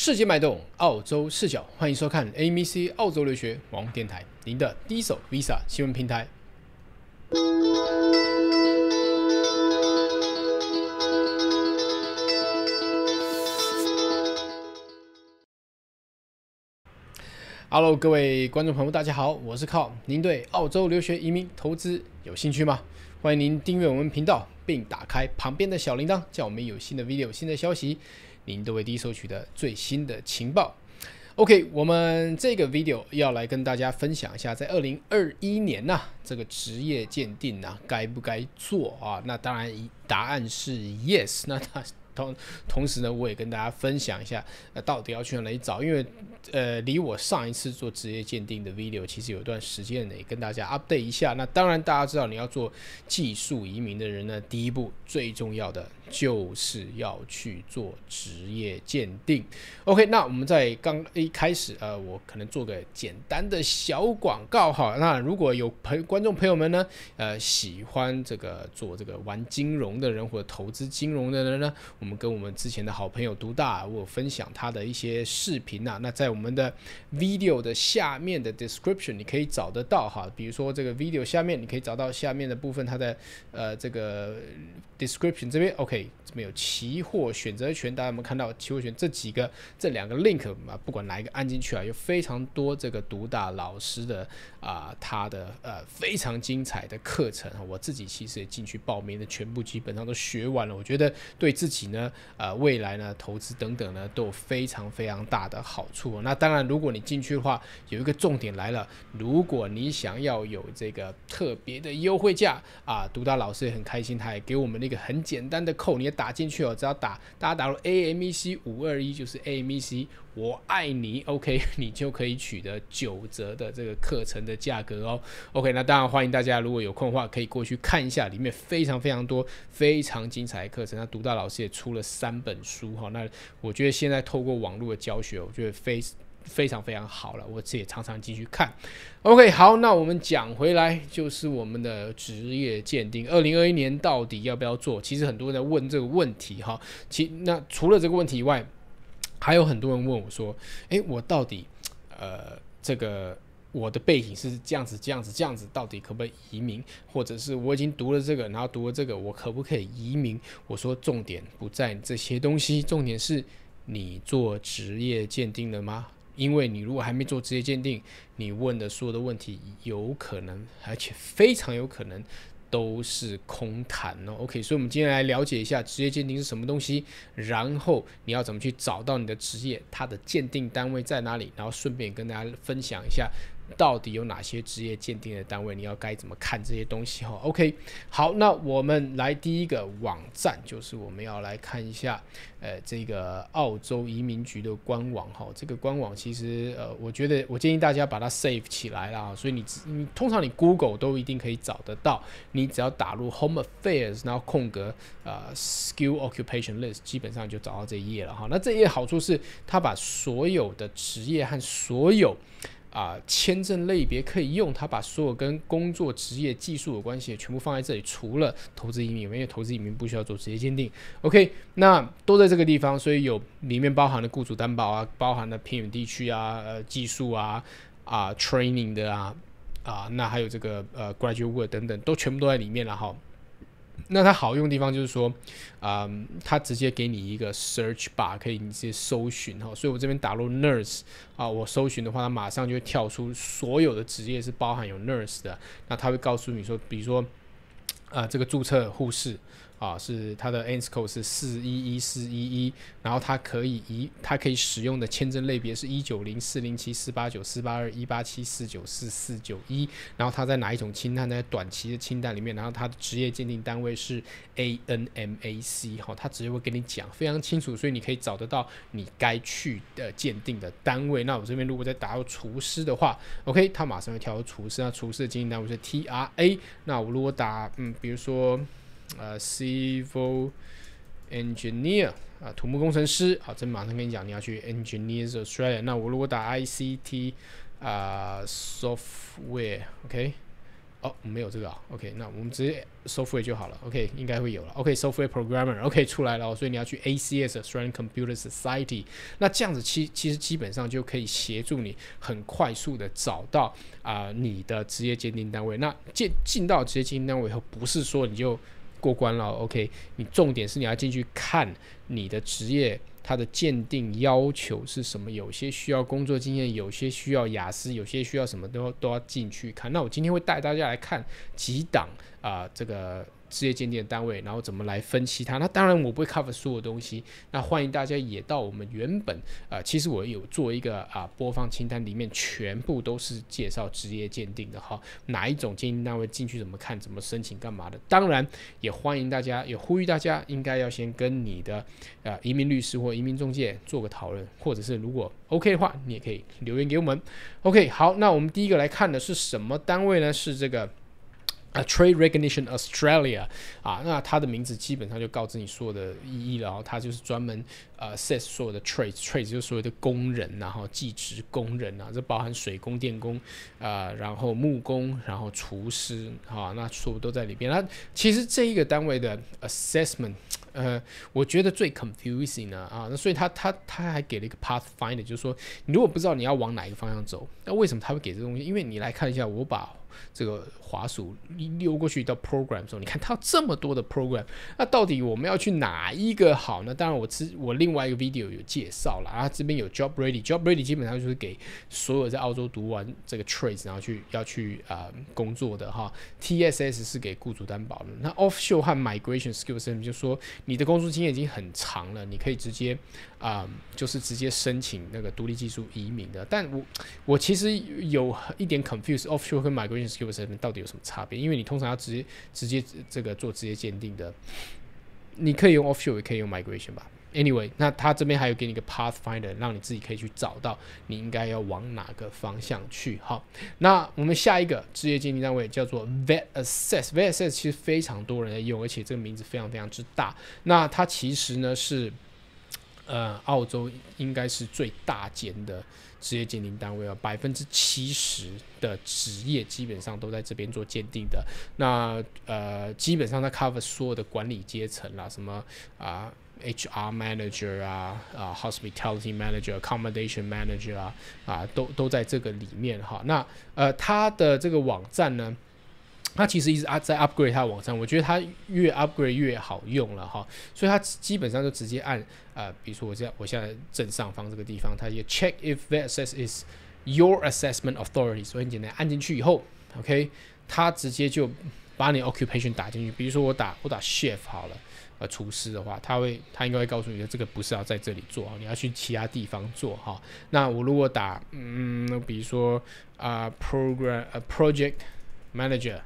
世界脉动，澳洲视角，欢迎收看 ABC 澳洲留学网电台，您的第一手 Visa 新闻平台。Hello，各位观众朋友，大家好，我是 Carl。您对澳洲留学、移民、投资有兴趣吗？欢迎您订阅我们频道，并打开旁边的小铃铛，叫我们有新的 video、新的消息。您都会第一手取得最新的情报。OK，我们这个 video 要来跟大家分享一下，在二零二一年呐，这个职业鉴定呐，该不该做啊？那当然，答案是 yes。那它同同时呢，我也跟大家分享一下，那到底要去哪里找？因为呃，离我上一次做职业鉴定的 video 其实有一段时间呢，跟大家 update 一下。那当然，大家知道你要做技术移民的人呢，第一步最重要的。就是要去做职业鉴定。OK，那我们在刚一开始呃，我可能做个简单的小广告哈。那如果有朋观众朋友们呢，呃，喜欢这个做这个玩金融的人或者投资金融的人呢，我们跟我们之前的好朋友独大，我分享他的一些视频呐。那在我们的 video 的下面的 description 你可以找得到哈。比如说这个 video 下面你可以找到下面的部分，它的呃这个 description 这边 OK。这边有期货选择权，大家有没有看到期货权这几个这两个 link 啊？不管哪一个按进去啊，有非常多这个独大老师的啊，他的呃非常精彩的课程我自己其实也进去报名的，全部基本上都学完了。我觉得对自己呢，呃，未来呢，投资等等呢，都有非常非常大的好处。那当然，如果你进去的话，有一个重点来了，如果你想要有这个特别的优惠价啊，独大老师也很开心，他也给我们了一个很简单的口。你也打进去哦，只要打，大家打入 A M E C 五二一就是 A M E C，我爱你，OK，你就可以取得九折的这个课程的价格哦。OK，那当然欢迎大家，如果有空的话，可以过去看一下，里面非常非常多、非常精彩的课程。那独大老师也出了三本书哈，那我觉得现在透过网络的教学，我觉得非。非常非常好了，我自己常常进去看。OK，好，那我们讲回来，就是我们的职业鉴定，二零二一年到底要不要做？其实很多人在问这个问题哈。其那除了这个问题以外，还有很多人问我说：“诶，我到底呃，这个我的背景是这样子、这样子、这样子，到底可不可以移民？或者是我已经读了这个，然后读了这个，我可不可以移民？”我说：重点不在这些东西，重点是你做职业鉴定了吗？因为你如果还没做职业鉴定，你问的所有的问题有可能，而且非常有可能都是空谈哦。OK，所以我们今天来了解一下职业鉴定是什么东西，然后你要怎么去找到你的职业，它的鉴定单位在哪里，然后顺便跟大家分享一下。到底有哪些职业鉴定的单位？你要该怎么看这些东西哈？OK，好，那我们来第一个网站，就是我们要来看一下，呃，这个澳洲移民局的官网哈。这个官网其实呃，我觉得我建议大家把它 save 起来啦，所以你你通常你 Google 都一定可以找得到，你只要打入 Home Affairs，然后空格啊 Skill Occupation List，基本上就找到这一页了哈。那这一页好处是它把所有的职业和所有啊，签证类别可以用，他把所有跟工作、职业、技术有关系的全部放在这里，除了投资移民，因为投资移民不需要做职业鉴定。OK，那都在这个地方，所以有里面包含的雇主担保啊，包含的偏远地区啊、呃、技术啊、啊、training 的啊、啊，那还有这个呃 graduate 等等，都全部都在里面了哈。那它好用的地方就是说，嗯，它直接给你一个 search bar，可以你直接搜寻哈。所以我这边打入 nurse 啊，我搜寻的话，它马上就会跳出所有的职业是包含有 nurse 的。那它会告诉你说，比如说，啊，这个注册护士。啊，是它的 N S C O 是四一一四一一，然后它可以一它可以使用的签证类别是一九零四零七四八九四八二一八七四九四四九一，然后它在哪一种清单呢？短期的清单里面，然后它的职业鉴定单位是 A N M A C 哈，它直接会跟你讲非常清楚，所以你可以找得到你该去的鉴定的单位。那我这边如果再打到厨师的话，OK，它马上会跳到厨师那厨师的鉴定单位是 T R A。那我如果打嗯，比如说。啊，civil engineer 啊，土木工程师，好，这马上跟你讲，你要去 Engineers Australia。那我如果打 ICT 啊，software，OK，哦，没有这个啊，OK，那我们直接 software 就好了，OK，应该会有了，OK，software programmer，OK，出来了，所以你要去 ACS Australian Computer Society。那这样子，其其实基本上就可以协助你很快速的找到啊，你的职业鉴定单位。那进进到职业鉴定单位以后，不是说你就过关了，OK。你重点是你要进去看你的职业，它的鉴定要求是什么？有些需要工作经验，有些需要雅思，有些需要什么，都都要进去看。那我今天会带大家来看几档啊，这个。职业鉴定单位，然后怎么来分析它？那当然我不会 cover 所有东西，那欢迎大家也到我们原本啊，其实我有做一个啊播放清单，里面全部都是介绍职业鉴定的哈，哪一种鉴定单位进去怎么看、怎么申请、干嘛的？当然也欢迎大家，也呼吁大家应该要先跟你的啊移民律师或移民中介做个讨论，或者是如果 OK 的话，你也可以留言给我们。OK，好，那我们第一个来看的是什么单位呢？是这个。啊，Trade Recognition Australia 啊，那它的名字基本上就告知你所有的意义了。然后它就是专门呃，assess 所有的 trade，trade 就是所谓的工人，然后技职工人啊，这包含水工、电工啊，然后木工，然后厨师啊，那全部都在里边。那其实这一个单位的 assessment，呃，我觉得最 confusing 呢啊，那所以他他他还给了一个 pathfinder，就是说你如果不知道你要往哪一个方向走，那为什么他会给这东西？因为你来看一下，我把这个华鼠溜过去到 program 的时候，你看它有这么多的 program，那到底我们要去哪一个好呢？当然，我之我另外一个 video 有介绍了啊。这边有 job ready，job ready 基本上就是给所有在澳洲读完这个 trades 然后去要去啊工作的哈。TSS 是给雇主担保的。那 offshore 和 migration s k i l l s e 就说你的工作经验已经很长了，你可以直接啊，就是直接申请那个独立技术移民的。但我我其实有一点 c o n f u s e o f f s h o r e 跟 migration s c u r i t y 到底有什么差别？因为你通常要直接直接这个做职业鉴定的，你可以用 Offshore，也可以用 Migration 吧。Anyway，那他这边还有给你一个 Path Finder，让你自己可以去找到你应该要往哪个方向去。好，那我们下一个职业鉴定单位叫做 Vet Assess。Vet Assess 其实非常多人在用，而且这个名字非常非常之大。那它其实呢是，呃，澳洲应该是最大间的。职业鉴定单位啊，百分之七十的职业基本上都在这边做鉴定的。那呃，基本上它 cover 所有的管理阶层啦，什么啊 HR manager 啊，啊 hospitality manager，accommodation manager 啊，啊都都在这个里面哈。那呃，它的这个网站呢？它其实一直啊在 upgrade 它的网站，我觉得它越 upgrade 越好用了哈，所以它基本上就直接按啊，比如说我现在我现在正上方这个地方，它一个 check if t h t s is your assessment authority，所以很简单，按进去以后，OK，它直接就把你 occupation 打进去，比如说我打我打 shift 好了，呃，厨师的话，他会他应该会告诉你，这个不是要在这里做，你要去其他地方做哈。那我如果打嗯，比如说啊，program a project manager。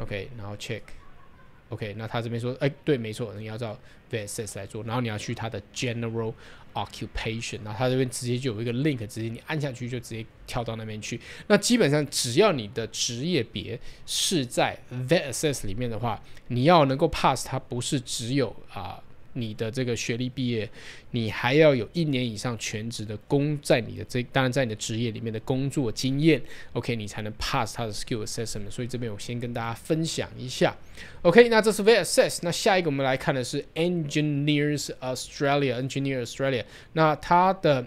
OK，然后 check，OK，那他这边说，哎，对，没错，你要照 VSS 来做，然后你要去他的 General Occupation，然后他这边直接就有一个 link，直接你按下去就直接跳到那边去。那基本上只要你的职业别是在 VSS 里面的话，你要能够 pass 它，不是只有啊。你的这个学历毕业，你还要有一年以上全职的工在你的这，当然在你的职业里面的工作经验，OK，你才能 pass 他的 skill assessment。所以这边我先跟大家分享一下，OK，那这是 VAssess。那下一个我们来看的是 Engineers Australia，Engineer Australia。那它的。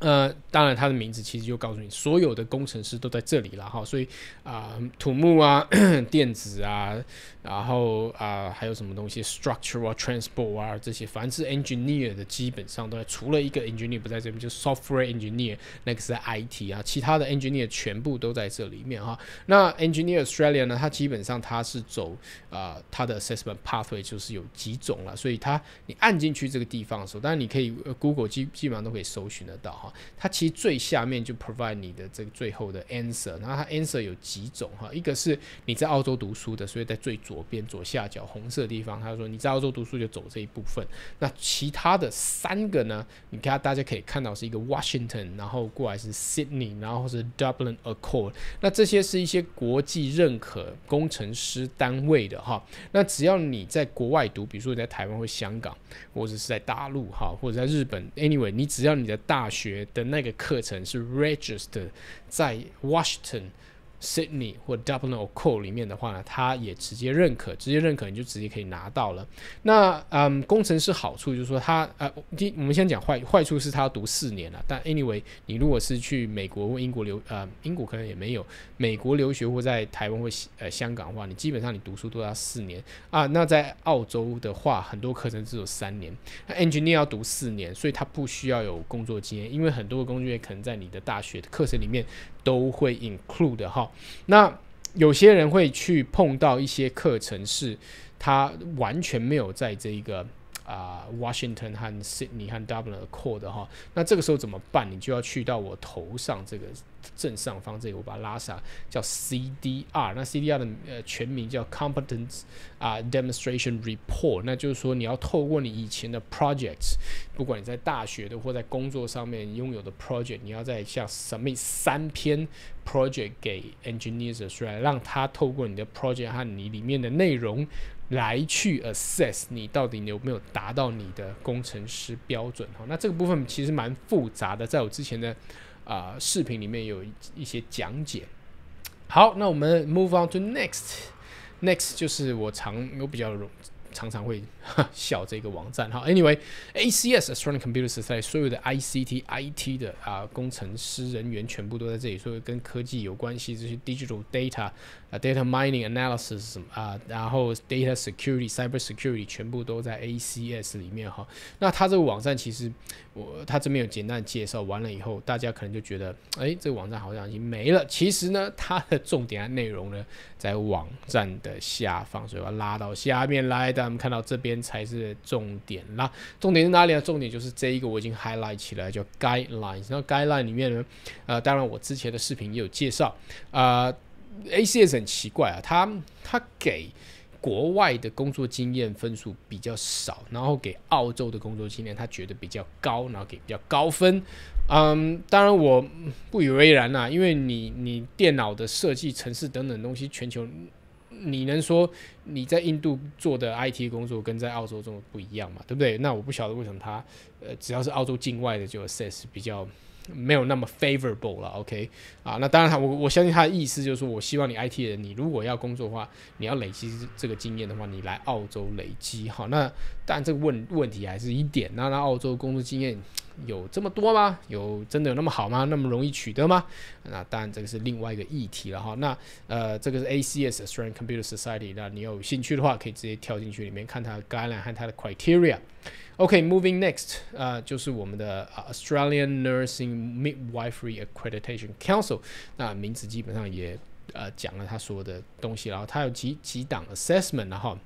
呃，当然，它的名字其实就告诉你，所有的工程师都在这里了哈。所以啊，土木啊、电子啊，然后啊，还有什么东西，structural、transport 啊这些，凡是 engineer 的，基本上都在。除了一个 engineer 不在这边，就 software engineer，那个是 IT 啊，其他的 engineer 全部都在这里面哈。那 engineer Australia 呢，它基本上它是走啊，它的 assessment pathway 就是有几种了，所以它你按进去这个地方的时候，当然你可以 Google 基基本上都可以搜寻得到哈。它其实最下面就 provide 你的这个最后的 answer，然后它 answer 有几种哈，一个是你在澳洲读书的，所以在最左边左下角红色地方，他说你在澳洲读书就走这一部分。那其他的三个呢，你看大家可以看到是一个 Washington，然后过来是 Sydney，然后是 Dublin Accord。那这些是一些国际认可工程师单位的哈。那只要你在国外读，比如说你在台湾或香港，或者是在大陆哈，或者在日本，anyway，你只要你的大学的那个课程是 Register 在 Washington。Sydney 或 Dublin 或 Co 里面的话呢，他也直接认可，直接认可你就直接可以拿到了。那嗯，工程师好处就是说他第我们先讲坏坏处是他要读四年了。但 anyway，你如果是去美国或英国留呃，英国可能也没有美国留学或在台湾或呃香港的话，你基本上你读书都要四年啊。那在澳洲的话，很多课程只有三年，engineer 要读四年，所以他不需要有工作经验，因为很多的工程可能在你的大学的课程里面。都会 include 的哈。那有些人会去碰到一些课程是，他完全没有在这一个啊 Washington 和 Sydney 和 Dublin 扩的哈。那这个时候怎么办？你就要去到我头上这个正上方这里，我把它拉上，叫 CDR。那 CDR 的呃全名叫 Competence 啊 Demonstration Report。那就是说，你要透过你以前的 projects。不管你在大学的或在工作上面拥有的 project，你要在下 submit 三篇 project 给 engineer 出来，让他透过你的 project 和你里面的内容来去 assess 你到底有没有达到你的工程师标准。哈，那这个部分其实蛮复杂的，在我之前的啊视频里面有一一些讲解。好，那我们 move on to next，next 就是我常我比较常常会。小 这个网站哈，Anyway，ACS a s t r o n i m y Computer Society 所有的 ICT IT 的啊工程师人员全部都在这里，所以跟科技有关系，这些 digital data 啊 data mining analysis 什么啊，然后 data security cyber security 全部都在 ACS 里面哈。那它这个网站其实我它这边有简单介绍完了以后，大家可能就觉得哎这个网站好像已经没了，其实呢它的重点内容呢在网站的下方，所以要拉到下面来，大家看到这边。才是重点啦，重点是哪里呢？重点就是这一个我已经 highlight 起来叫 guidelines。那 guideline 里面呢，呃，当然我之前的视频也有介绍啊。A C S 很奇怪啊，他他给国外的工作经验分数比较少，然后给澳洲的工作经验他觉得比较高，然后给比较高分。嗯，当然我不以为然呐，因为你你电脑的设计、城市等等东西，全球。你能说你在印度做的 IT 工作跟在澳洲做不一样嘛？对不对？那我不晓得为什么他呃，只要是澳洲境外的，就 assess 比较没有那么 favorable 了。OK 啊，那当然他我我相信他的意思就是，我希望你 IT 人，你如果要工作的话，你要累积这个经验的话，你来澳洲累积好。那但这个问问题还是一点，那那澳洲工作经验。有这么多吗？有真的有那么好吗？那么容易取得吗？那当然这个是另外一个议题了哈。那呃这个是 ACS Australian Computer Society，那你有兴趣的话可以直接跳进去里面看它的 Guideline 和它的 Criteria。OK，moving next，呃就是我们的 Australian Nursing Midwife r y Accreditation Council。那名词基本上也呃讲了他有的东西，然后它有几几档 assessment 然哈。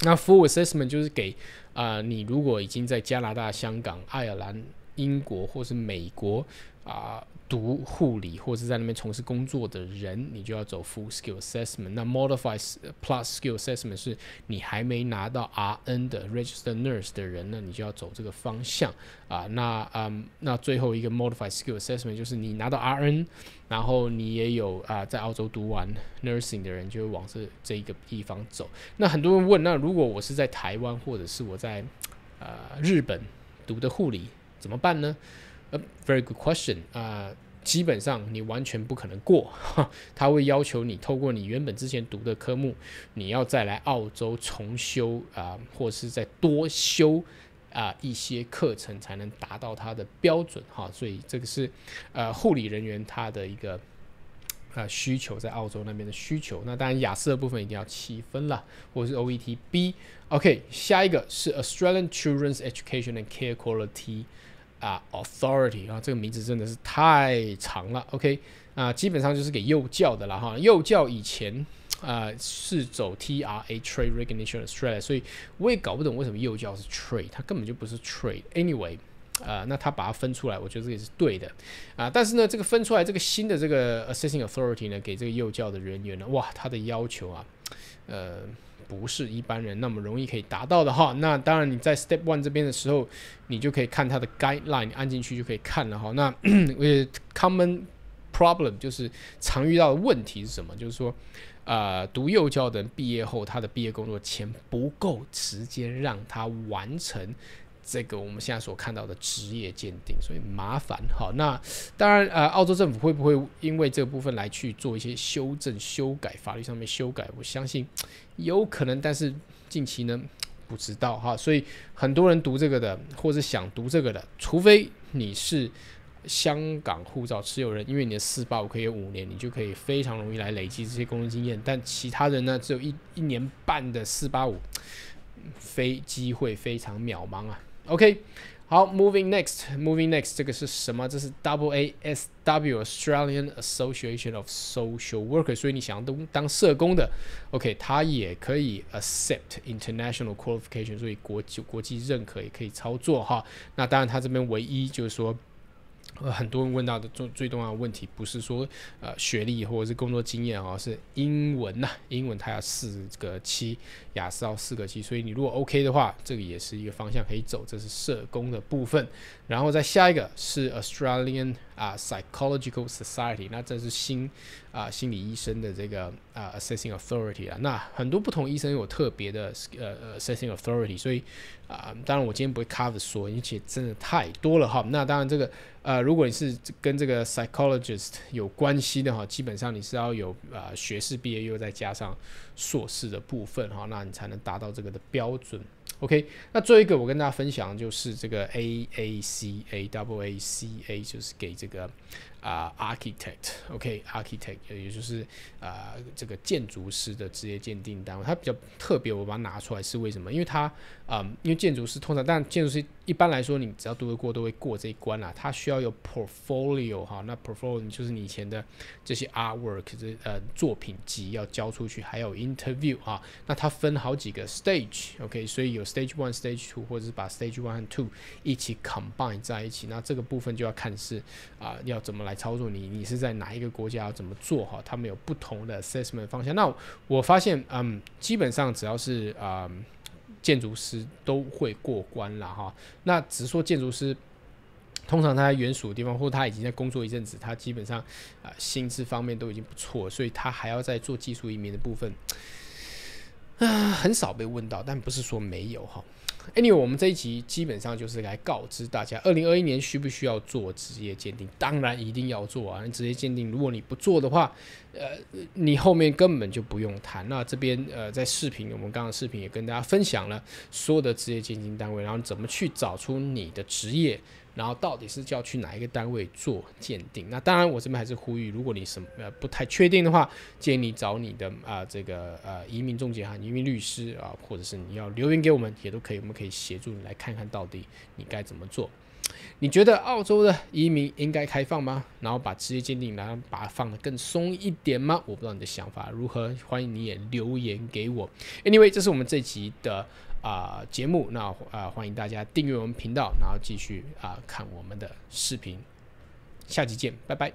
那 Full Assessment 就是给啊，你如果已经在加拿大、香港、爱尔兰。英国或是美国啊，读护理或是在那边从事工作的人，你就要走 full skill assessment。那 modified plus skill assessment 是你还没拿到 RN 的 registered nurse 的人呢，你就要走这个方向啊。那嗯，那最后一个 modified skill assessment 就是你拿到 RN，然后你也有啊，在澳洲读完 nursing 的人，就会往这这一个地方走。那很多人问，那如果我是在台湾，或者是我在呃日本读的护理？怎么办呢呃 very good question 啊，基本上你完全不可能过，他会要求你透过你原本之前读的科目，你要再来澳洲重修啊，或是再多修啊一些课程才能达到他的标准哈。所以这个是呃护理人员他的一个啊需求，在澳洲那边的需求。那当然雅思的部分一定要七分了，或是 OET B OK，下一个是 Australian Children's Education and Care Quality。啊，authority 啊，这个名字真的是太长了。OK，啊，基本上就是给幼教的了哈。幼教以前啊是走 TRA Trade Recognition Strategy，所以我也搞不懂为什么幼教是 Trade，它根本就不是 Trade。Anyway，呃，那它把它分出来，我觉得这也是对的啊。但是呢，这个分出来这个新的这个 a s s e s s i n g Authority 呢，给这个幼教的人员呢，哇，他的要求啊，呃。不是一般人那么容易可以达到的哈。那当然，你在 Step One 这边的时候，你就可以看它的 Guideline，按进去就可以看了哈。那 Common Problem 就是常遇到的问题是什么？就是说，呃，读幼教的毕业后，他的毕业工作钱不够时间让他完成。这个我们现在所看到的职业鉴定，所以麻烦哈。那当然，呃，澳洲政府会不会因为这部分来去做一些修正、修改法律上面修改？我相信有可能，但是近期呢不知道哈。所以很多人读这个的，或者想读这个的，除非你是香港护照持有人，因为你的四八五可以五年，你就可以非常容易来累积这些工作经验。但其他人呢，只有一一年半的四八五，非机会非常渺茫啊。OK，好，Moving next，Moving next 这个是什么？这是 Double Australian Association of Social Workers，所以你想当当社工的，OK，他也可以 accept international qualification，所以国际国际认可也可以操作哈。那当然，他这边唯一就是说。很多人问到的最最重要的问题，不是说呃学历或者是工作经验啊，是英文呐，英文它要四个七，雅思要四个七，所以你如果 OK 的话，这个也是一个方向可以走，这是社工的部分。然后再下一个是 Australian。啊，psychological society，那这是心啊，心理医生的这个啊，assessing authority 啊。那很多不同医生有特别的呃，assessing authority，所以啊，当然我今天不会 cover 说，因为真的太多了哈。那当然这个呃，如果你是跟这个 psychologist 有关系的哈，基本上你是要有啊学士毕业，又再加上硕士的部分哈，那你才能达到这个的标准。OK，那最后一个我跟大家分享就是这个 AACA，WACA 就是给这个。啊，architect，OK，architect 也就是啊，这个建筑师的职业鉴定单位，它比较特别，我把它拿出来是为什么？因为它，嗯，因为建筑师通常，但建筑师一般来说，你只要读得过，都会过这一关啦。它需要有 portfolio 哈，那 portfolio 就是你以前的这些 artwork 的呃作品集要交出去，还有 interview 啊。那它分好几个 stage，OK，所以有 stage one、stage two，或者是把 stage one 和 two 一起 combine 在一起。那这个部分就要看是啊，要怎么来。操作你，你是在哪一个国家怎么做哈？他们有不同的 assessment 方向。那我发现，嗯，基本上只要是啊建筑师都会过关了哈。那只是说建筑师，通常他在原属的地方，或他已经在工作一阵子，他基本上啊薪资方面都已经不错，所以他还要在做技术移民的部分啊很少被问到，但不是说没有哈。anyway，我们这一集基本上就是来告知大家，二零二一年需不需要做职业鉴定？当然一定要做啊！职业鉴定，如果你不做的话，呃，你后面根本就不用谈。那这边呃，在视频，我们刚刚视频也跟大家分享了所有的职业鉴定单位，然后怎么去找出你的职业。然后到底是叫去哪一个单位做鉴定？那当然，我这边还是呼吁，如果你什么呃不太确定的话，建议你找你的啊这个呃移民中介哈，移民律师啊，或者是你要留言给我们也都可以，我们可以协助你来看看到底你该怎么做。你觉得澳洲的移民应该开放吗？然后把职业鉴定，然后把它放得更松一点吗？我不知道你的想法如何，欢迎你也留言给我。Anyway，这是我们这集的。啊，节目那啊，欢迎大家订阅我们频道，然后继续啊看我们的视频，下期见，拜拜。